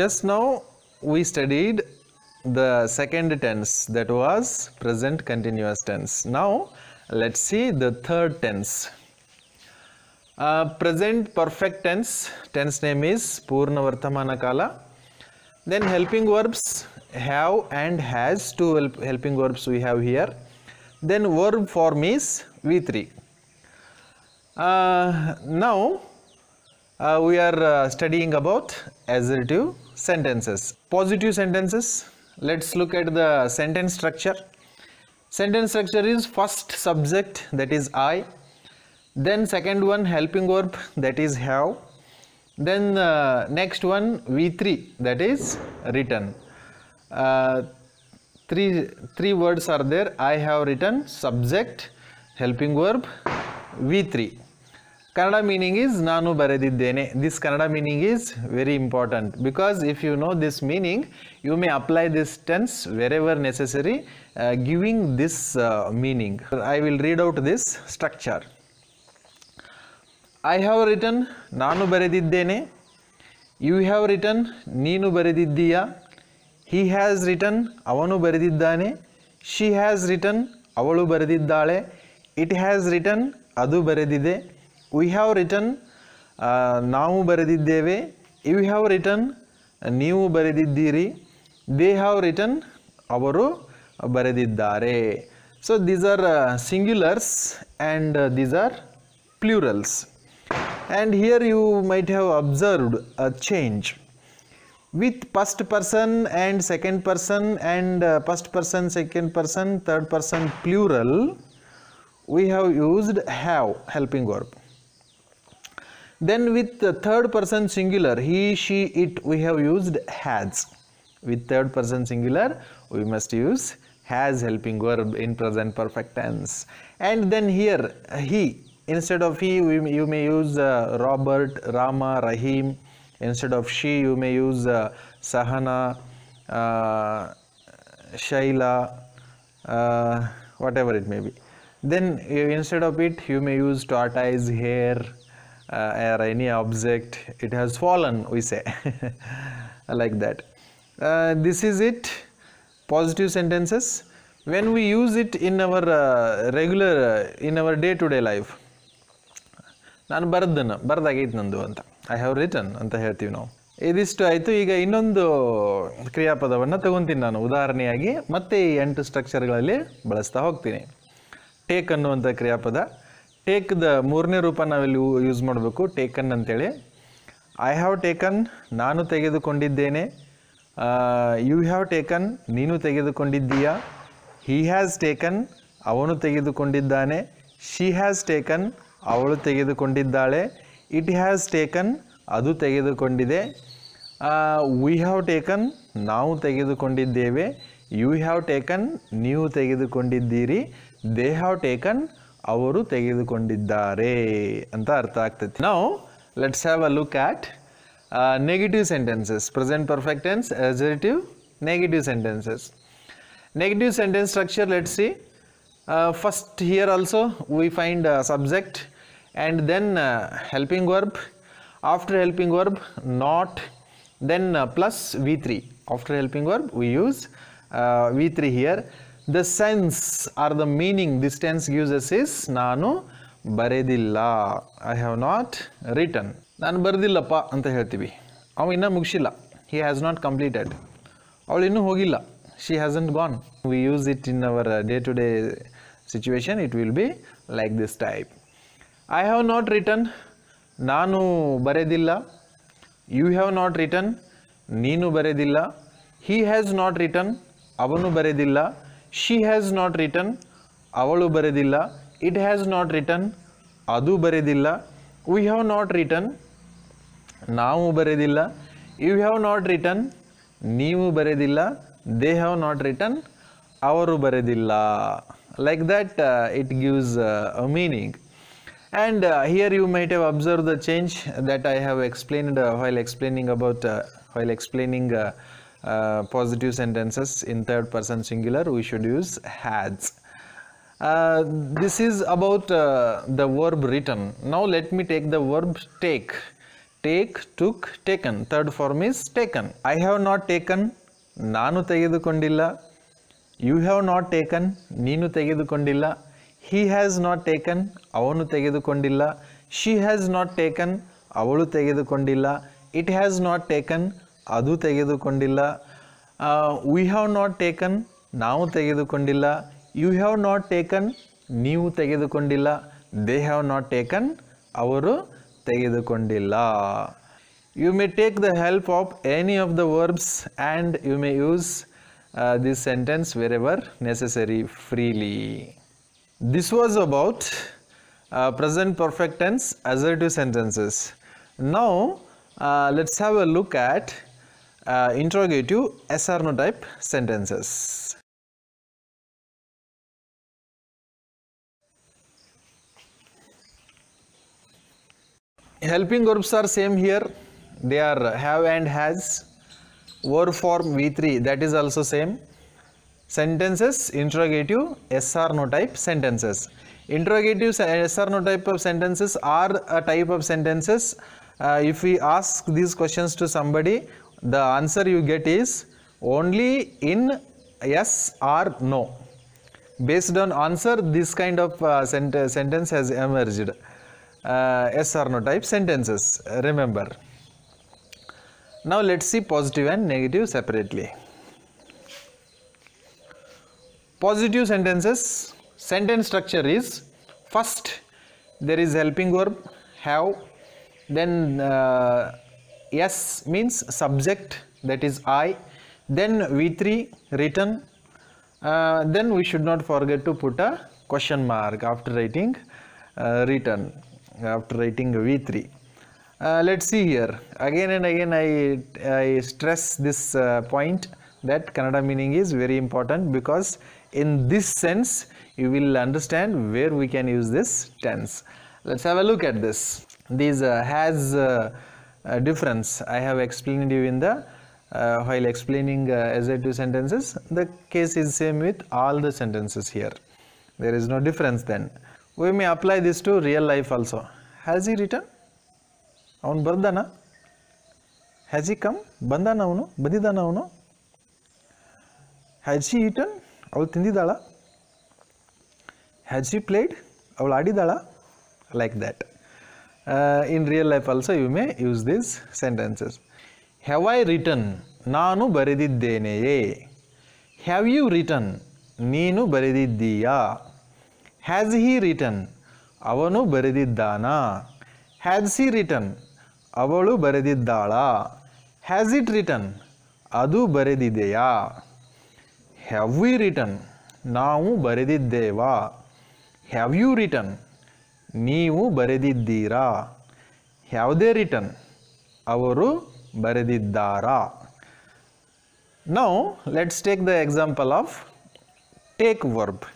just now we studied the second tense that was present continuous tense. Now let's see the third tense. Uh, present perfect tense, tense name is Purna Vartamana Kala. Then helping verbs have and has, two help, helping verbs we have here. Then verb form is V3. Uh, now uh, we are uh, studying about assertive sentences. Positive sentences. Let's look at the sentence structure. Sentence structure is first subject that is I. Then second one helping verb that is have. Then uh, next one V3 that is written. Uh, three, three words are there. I have written subject, helping verb, V3. Kannada meaning is ನಾನು ಬರೆದಿದ್ದೇನೆ this Kannada meaning is very important because if you know this meaning you may apply this tense wherever necessary giving this meaning I will read out this structure I have written ನಾನು ಬರೆದಿದ್ದೇನೆ you have return ನೀನು ಬರೆದಿದ್ದೀಯಾ he has written ಅವನು ಬರೆದಿದ್ದಾನೆ she has written ಅವಳು ಬರೆದಿದ್ದಾಳೆ it has written ಅದು ಬರೆದಿದೆ we have written uh, naamu baridideve you have written uh, neevu barididdiri they have written avaru barididdare so these are uh, singulars and uh, these are plurals and here you might have observed a change with first person and second person and uh, first person second person third person plural we have used have helping verb then with the third person singular, he, she, it, we have used has. With third person singular, we must use has helping verb in present perfect tense. And then here, he, instead of he, we, you may use uh, Robert, Rama, Rahim. Instead of she, you may use uh, Sahana, uh, Shaila, uh, whatever it may be. Then uh, instead of it, you may use tortoise, hare, I or any object it has fallen we say like that uh, this is it positive sentences when we use it in our uh, regular uh, in day life ನಾನು ಬರ್ದನ್ನು ಬರ್ದಾಗೈತೆ ನಂದು ಅಂತ I have written ಅಂತ ಹೇಳ್ತೀವಿ ನಾವು ಇದಿಷ್ಟು ಆಯಿತು ಈಗ ಇನ್ನೊಂದು ಕ್ರಿಯಾಪದವನ್ನು ತಗೊತೀನಿ ನಾನು ಉದಾಹರಣೆಯಾಗಿ ಮತ್ತೆ ಈ ಎಂಟು ಸ್ಟ್ರಕ್ಚರ್ಗಳಲ್ಲಿ ಬಳಸ್ತಾ ಹೋಗ್ತೀನಿ ಟೇಕ್ ಅನ್ನುವಂಥ ಕ್ರಿಯಾಪದ ದ ಮೂರನೇ ರೂಪ ನಾವಿಲ್ಲಿ ಯೂಸ್ ಮಾಡಬೇಕು ಟೇಕನ್ ಅಂತೇಳಿ ಐ ಹ್ಯಾವ್ ಟೇಕನ್ ನಾನು ತೆಗೆದುಕೊಂಡಿದ್ದೇನೆ ಯು ಹ್ಯಾವ್ ಟೇಕನ್ ನೀನು ತೆಗೆದುಕೊಂಡಿದ್ದೀಯಾ ಹಿ ಹ್ಯಾಸ್ ಟೇಕನ್ ಅವನು ತೆಗೆದುಕೊಂಡಿದ್ದಾನೆ ಶಿ ಹ್ಯಾಸ್ ಟೇಕನ್ ಅವಳು ತೆಗೆದುಕೊಂಡಿದ್ದಾಳೆ ಇಟ್ ಹ್ಯಾಸ್ ಟೇಕನ್ ಅದು ತೆಗೆದುಕೊಂಡಿದೆ ವಿ ಹ್ಯಾವ್ ಟೇಕನ್ ನಾವು ತೆಗೆದುಕೊಂಡಿದ್ದೇವೆ ಯು ಹ್ಯಾವ್ ಟೇಕನ್ ನೀವು ತೆಗೆದುಕೊಂಡಿದ್ದೀರಿ ದೇ ಹ್ಯಾವ್ ಟೇಕನ್ ಅವರು ತೆಗೆದುಕೊಂಡಿದ್ದಾರೆ ಅಂತ ಅರ್ಥ ಆಗ್ತೈತಿ ನಾವು let's have a look at negative sentences present perfect tense tense negative sentences negative sentence structure let's see first here also we find subject and then helping verb after helping verb not then plus V three after helping verb we use V three here the sense or the meaning this tense gives as is ನಾನು ಬರೆದಿಲ್ಲ I have not written ನಾನು ಬರೆದಿಲ್ಲಪ್ಪ ಅಂತ ಹೇಳ್ತೀವಿ ಅವ ಇನ್ನೂ ಮುಗಿಸಿಲ್ಲ he has not completed ಅವಳು ಇನ್ನೂ ಹೋಗಿಲ್ಲ she hasn't gone we use it in our day to day situation it will be like this type I have not written ನಾನು ಬರೆದಿಲ್ಲ ಯು ಹ್ಯಾವ್ ನಾಟ್ ರಿಟರ್ನ್ ನೀನು ಬರೆದಿಲ್ಲ ಹೀ ಹ್ಯಾಸ್ ನಾಟ್ ರಿಟರ್ನ್ ಅವನು ಬರೆದಿಲ್ಲ she has not written avalu baredilla it has not written adu baredilla we have not written naavu baredilla you have not written neevu baredilla they have not written avaru baredilla like that uh, it gives uh, a meaning and uh, here you might have observed the change that i have explained while explaining about while explaining uh, positive sentences in third person singular we should use has uh, this is about uh, the verb written now let me take the verb take take took taken third form is taken i have not taken nanu kundilla. you have not taken neenu kundilla. he has not taken avanu kundilla. she has not taken avalu kundilla. it has not taken ಅದು ತೆಗೆದುಕೊಂಡಿಲ್ಲ we have not taken ನಾವು ತೆಗೆದುಕೊಂಡಿಲ್ಲ you have not taken ನೀವು ತೆಗೆದುಕೊಂಡಿಲ್ಲ they have not taken ಅವರು ತೆಗೆದುಕೊಂಡಿಲ್ಲ you may take the help of any of the verbs and you may use this sentence wherever necessary freely this was about present perfect tense assertive sentences now let's have a look at uh, interrogative S or no type sentences. Helping verbs are same here. They are have and has. Verb form V3 that is also same. Sentences interrogative S or no type sentences. Interrogative S or no type of sentences are a type of sentences uh, if we ask these questions to somebody the answer you get is only in yes or no. Based on answer, this kind of uh, sent sentence has emerged. Uh, yes or no type sentences, remember. Now let's see positive and negative separately. Positive sentences, sentence structure is first there is helping verb have, then uh, S means subject that is I then V3 written uh, then we should not forget to put a question mark after writing uh, written after writing V3 uh, let's see here again and again I, I stress this uh, point that Kannada meaning is very important because in this sense you will understand where we can use this tense let's have a look at this these uh, has uh, uh, difference I have explained you in the uh, while explaining uh, do sentences the case is same with all the sentences here there is no difference then we may apply this to real life also has he written On ಬರ್ದಾನ Has he come? ಬಂದಾನ uno? ಬಂದಿದ್ದಾನ ಅವನು Has he eaten? ಅವಳು tindidala? Has he played? ಅವಳು adidala? Like that. uh, in real life also you may use these sentences. Have I written? ನಾನು ಬರೆದಿದ್ದೇನೆಯೇ have you return ನೀನು ಬರೆದಿದ್ದೀಯಾ has he return ಅವನು ಬರೆದಿದ್ದಾನಾ has he return ಅವಳು ಬರೆದಿದ್ದಾಳಾ has it return ಅದು ಬರೆದಿದೆಯಾ have you return ನಾವು ಬರೆದಿದ್ದೇವಾ have you return ನೀವು ಬರೆದಿದ್ದೀರಾ ಯಾವುದೇ written ಅವರು ಬರೆದಿದ್ದಾರಾ now let's take the example of take verb